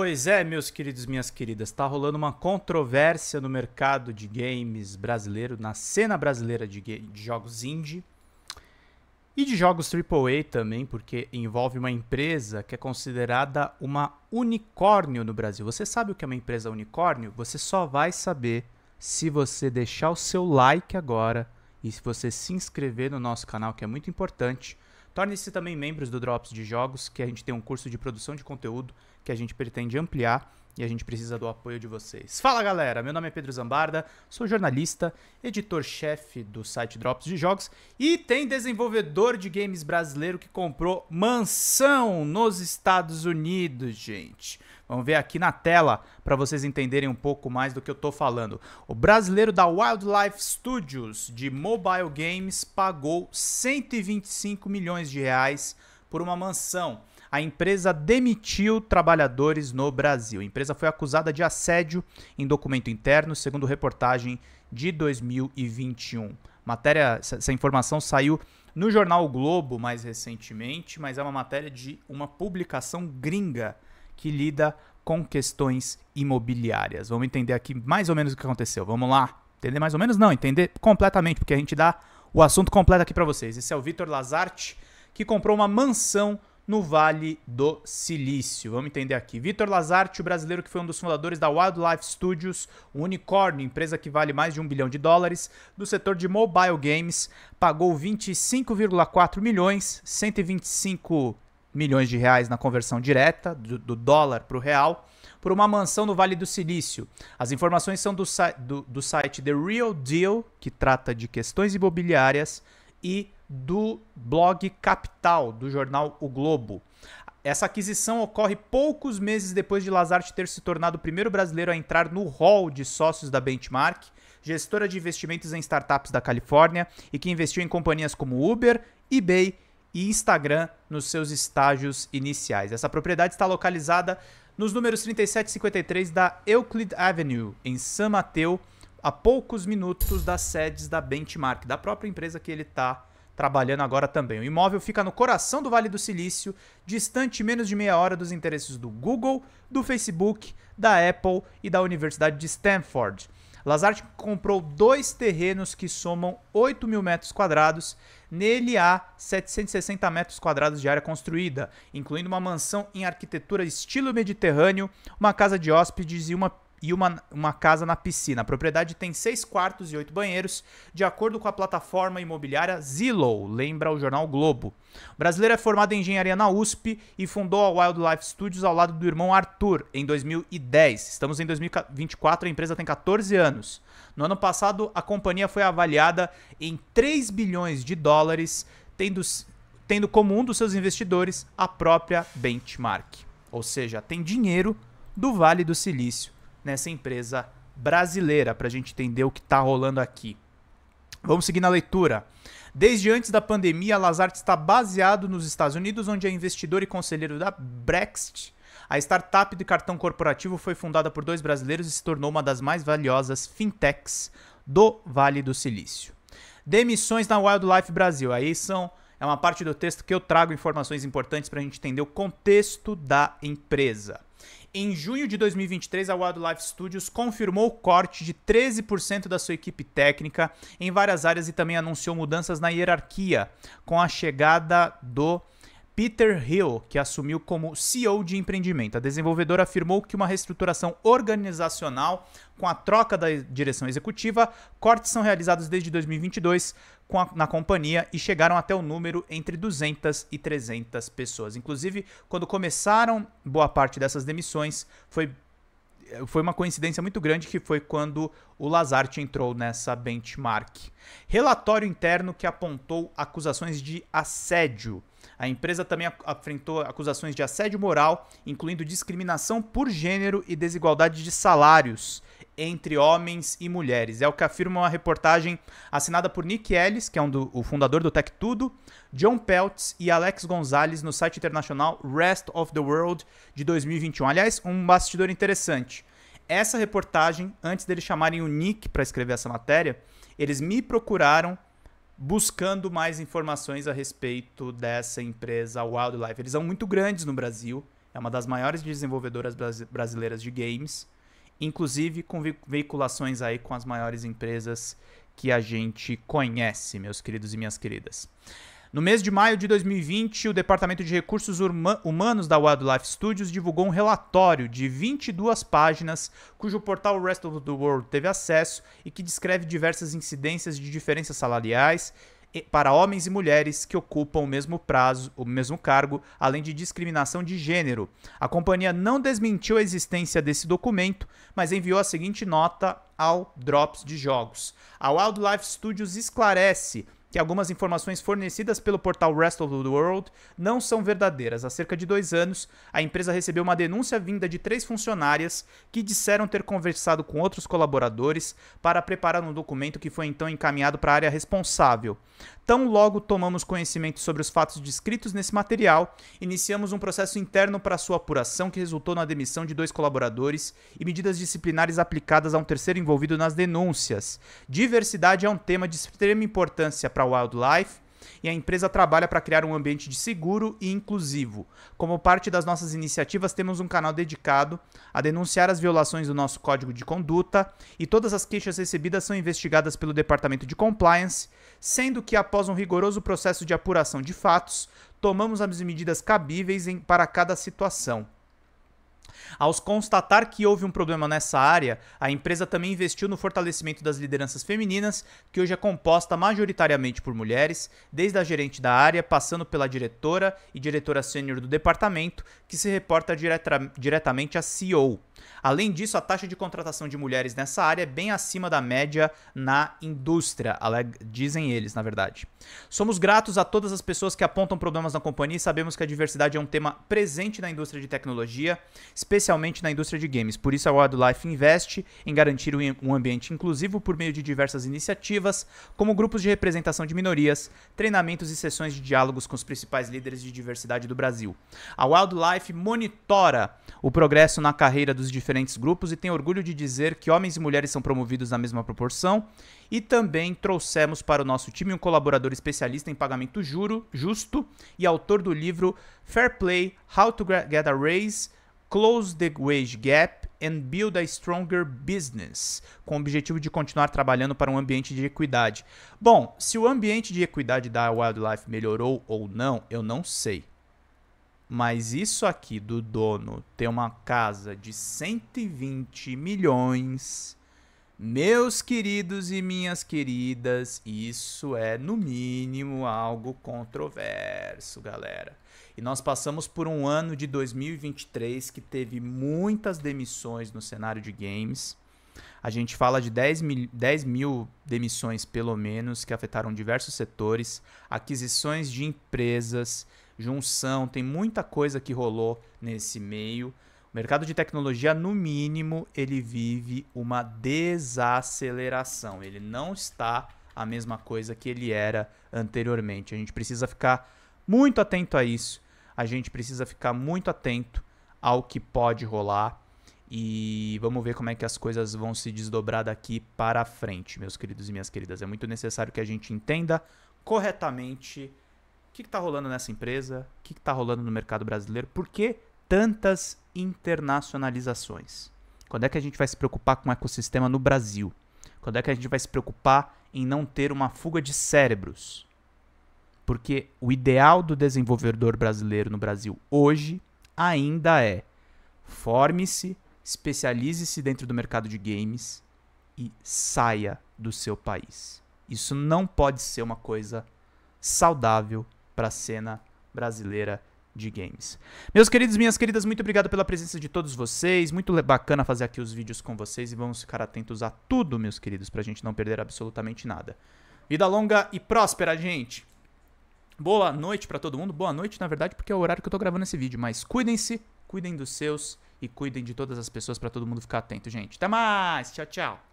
Pois é, meus queridos, minhas queridas, está rolando uma controvérsia no mercado de games brasileiro, na cena brasileira de, de jogos indie e de jogos AAA também, porque envolve uma empresa que é considerada uma unicórnio no Brasil. Você sabe o que é uma empresa unicórnio? Você só vai saber se você deixar o seu like agora e se você se inscrever no nosso canal, que é muito importante Torne-se também membros do Drops de Jogos, que a gente tem um curso de produção de conteúdo que a gente pretende ampliar e a gente precisa do apoio de vocês. Fala galera, meu nome é Pedro Zambarda, sou jornalista, editor-chefe do site Drops de Jogos e tem desenvolvedor de games brasileiro que comprou mansão nos Estados Unidos, gente. Vamos ver aqui na tela para vocês entenderem um pouco mais do que eu tô falando. O brasileiro da Wildlife Studios de mobile games pagou 125 milhões de reais por uma mansão a empresa demitiu trabalhadores no Brasil. A empresa foi acusada de assédio em documento interno, segundo reportagem de 2021. Matéria, essa informação saiu no jornal o Globo mais recentemente, mas é uma matéria de uma publicação gringa que lida com questões imobiliárias. Vamos entender aqui mais ou menos o que aconteceu. Vamos lá. Entender mais ou menos? Não, entender completamente, porque a gente dá o assunto completo aqui para vocês. Esse é o Vitor Lazarte, que comprou uma mansão no Vale do Silício. Vamos entender aqui. Vitor Lazarte, o brasileiro que foi um dos fundadores da Wildlife Studios, um unicórnio, empresa que vale mais de um bilhão de dólares, do setor de mobile games, pagou 25,4 milhões, 125 milhões de reais na conversão direta do, do dólar para o real, por uma mansão no Vale do Silício. As informações são do, do, do site The Real Deal, que trata de questões imobiliárias, e do blog Capital, do jornal O Globo. Essa aquisição ocorre poucos meses depois de Lazarte ter se tornado o primeiro brasileiro a entrar no hall de sócios da Benchmark, gestora de investimentos em startups da Califórnia e que investiu em companhias como Uber, eBay e Instagram nos seus estágios iniciais. Essa propriedade está localizada nos números 37 e 53 da Euclid Avenue, em San Mateo, a poucos minutos das sedes da Benchmark, da própria empresa que ele está trabalhando agora também. O imóvel fica no coração do Vale do Silício, distante menos de meia hora dos interesses do Google, do Facebook, da Apple e da Universidade de Stanford. Lazarte comprou dois terrenos que somam 8 mil metros quadrados. Nele há 760 metros quadrados de área construída, incluindo uma mansão em arquitetura estilo mediterrâneo, uma casa de hóspedes e uma e uma, uma casa na piscina. A propriedade tem seis quartos e oito banheiros, de acordo com a plataforma imobiliária Zillow, lembra o jornal Globo. O brasileiro é formado em engenharia na USP e fundou a Wildlife Studios ao lado do irmão Arthur em 2010. Estamos em 2024, a empresa tem 14 anos. No ano passado, a companhia foi avaliada em 3 bilhões de dólares, tendo, tendo como um dos seus investidores a própria Benchmark. Ou seja, tem dinheiro do Vale do Silício nessa empresa brasileira, para a gente entender o que está rolando aqui. Vamos seguir na leitura. Desde antes da pandemia, a Lazard está baseado nos Estados Unidos, onde é investidor e conselheiro da Brexit. A startup de cartão corporativo foi fundada por dois brasileiros e se tornou uma das mais valiosas fintechs do Vale do Silício. Demissões na Wildlife Brasil. Aí são é uma parte do texto que eu trago informações importantes para a gente entender o contexto da empresa. Em junho de 2023, a Wildlife Studios confirmou o corte de 13% da sua equipe técnica em várias áreas e também anunciou mudanças na hierarquia com a chegada do Peter Hill, que assumiu como CEO de empreendimento. A desenvolvedora afirmou que uma reestruturação organizacional com a troca da direção executiva, cortes são realizados desde 2022 a, na companhia e chegaram até o número entre 200 e 300 pessoas. Inclusive, quando começaram boa parte dessas demissões, foi foi uma coincidência muito grande que foi quando o Lazarte entrou nessa benchmark. Relatório interno que apontou acusações de assédio a empresa também enfrentou acusações de assédio moral, incluindo discriminação por gênero e desigualdade de salários entre homens e mulheres. É o que afirma uma reportagem assinada por Nick Ellis, que é um do, o fundador do Tech Tudo, John Peltz e Alex Gonzalez no site internacional Rest of the World de 2021. Aliás, um bastidor interessante. Essa reportagem, antes deles chamarem o Nick para escrever essa matéria, eles me procuraram buscando mais informações a respeito dessa empresa Wildlife. Eles são muito grandes no Brasil, é uma das maiores desenvolvedoras brasileiras de games, inclusive com veiculações aí com as maiores empresas que a gente conhece, meus queridos e minhas queridas. No mês de maio de 2020, o Departamento de Recursos Humanos da Wildlife Studios divulgou um relatório de 22 páginas, cujo portal Rest of the World teve acesso e que descreve diversas incidências de diferenças salariais para homens e mulheres que ocupam o mesmo prazo, o mesmo cargo, além de discriminação de gênero. A companhia não desmentiu a existência desse documento, mas enviou a seguinte nota ao Drops de Jogos. A Wildlife Studios esclarece que algumas informações fornecidas pelo portal Rest of the World não são verdadeiras. Há cerca de dois anos, a empresa recebeu uma denúncia vinda de três funcionárias que disseram ter conversado com outros colaboradores para preparar um documento que foi então encaminhado para a área responsável. Tão logo tomamos conhecimento sobre os fatos descritos nesse material, iniciamos um processo interno para sua apuração que resultou na demissão de dois colaboradores e medidas disciplinares aplicadas a um terceiro envolvido nas denúncias. Diversidade é um tema de extrema importância para Wildlife e a empresa trabalha para criar um ambiente de seguro e inclusivo. Como parte das nossas iniciativas, temos um canal dedicado a denunciar as violações do nosso código de conduta e todas as queixas recebidas são investigadas pelo Departamento de Compliance, sendo que após um rigoroso processo de apuração de fatos, tomamos as medidas cabíveis em, para cada situação. Ao constatar que houve um problema nessa área, a empresa também investiu no fortalecimento das lideranças femininas, que hoje é composta majoritariamente por mulheres, desde a gerente da área, passando pela diretora e diretora sênior do departamento, que se reporta direta diretamente à CEO. Além disso, a taxa de contratação de mulheres nessa área é bem acima da média na indústria, dizem eles, na verdade. Somos gratos a todas as pessoas que apontam problemas na companhia e sabemos que a diversidade é um tema presente na indústria de tecnologia, especialmente na indústria de games. Por isso, a Wildlife investe em garantir um ambiente inclusivo por meio de diversas iniciativas, como grupos de representação de minorias, treinamentos e sessões de diálogos com os principais líderes de diversidade do Brasil. A Wildlife monitora o progresso na carreira dos dos diferentes grupos e tenho orgulho de dizer que homens e mulheres são promovidos na mesma proporção. E também trouxemos para o nosso time um colaborador especialista em pagamento juro, justo e autor do livro Fair Play: How to Get a Raise, Close the Wage Gap and Build a Stronger Business, com o objetivo de continuar trabalhando para um ambiente de equidade. Bom, se o ambiente de equidade da Wildlife melhorou ou não, eu não sei. Mas isso aqui do dono ter uma casa de 120 milhões, meus queridos e minhas queridas, isso é no mínimo algo controverso, galera. E nós passamos por um ano de 2023 que teve muitas demissões no cenário de games. A gente fala de 10 mil, 10 mil, demissões, pelo menos, que afetaram diversos setores, aquisições de empresas, junção, tem muita coisa que rolou nesse meio. O mercado de tecnologia, no mínimo, ele vive uma desaceleração. Ele não está a mesma coisa que ele era anteriormente. A gente precisa ficar muito atento a isso. A gente precisa ficar muito atento ao que pode rolar. E vamos ver como é que as coisas vão se desdobrar daqui para frente, meus queridos e minhas queridas. É muito necessário que a gente entenda corretamente que está rolando nessa empresa, o que está rolando no mercado brasileiro, por que tantas internacionalizações? Quando é que a gente vai se preocupar com o ecossistema no Brasil? Quando é que a gente vai se preocupar em não ter uma fuga de cérebros? Porque o ideal do desenvolvedor brasileiro no Brasil hoje ainda é forme-se, especialize-se dentro do mercado de games e saia do seu país. Isso não pode ser uma coisa saudável para a cena brasileira de games. Meus queridos, minhas queridas, muito obrigado pela presença de todos vocês. Muito bacana fazer aqui os vídeos com vocês e vamos ficar atentos a tudo, meus queridos, para a gente não perder absolutamente nada. Vida longa e próspera, gente. Boa noite para todo mundo. Boa noite, na verdade, porque é o horário que eu tô gravando esse vídeo, mas cuidem-se, cuidem dos seus e cuidem de todas as pessoas para todo mundo ficar atento, gente. Até mais. Tchau, tchau.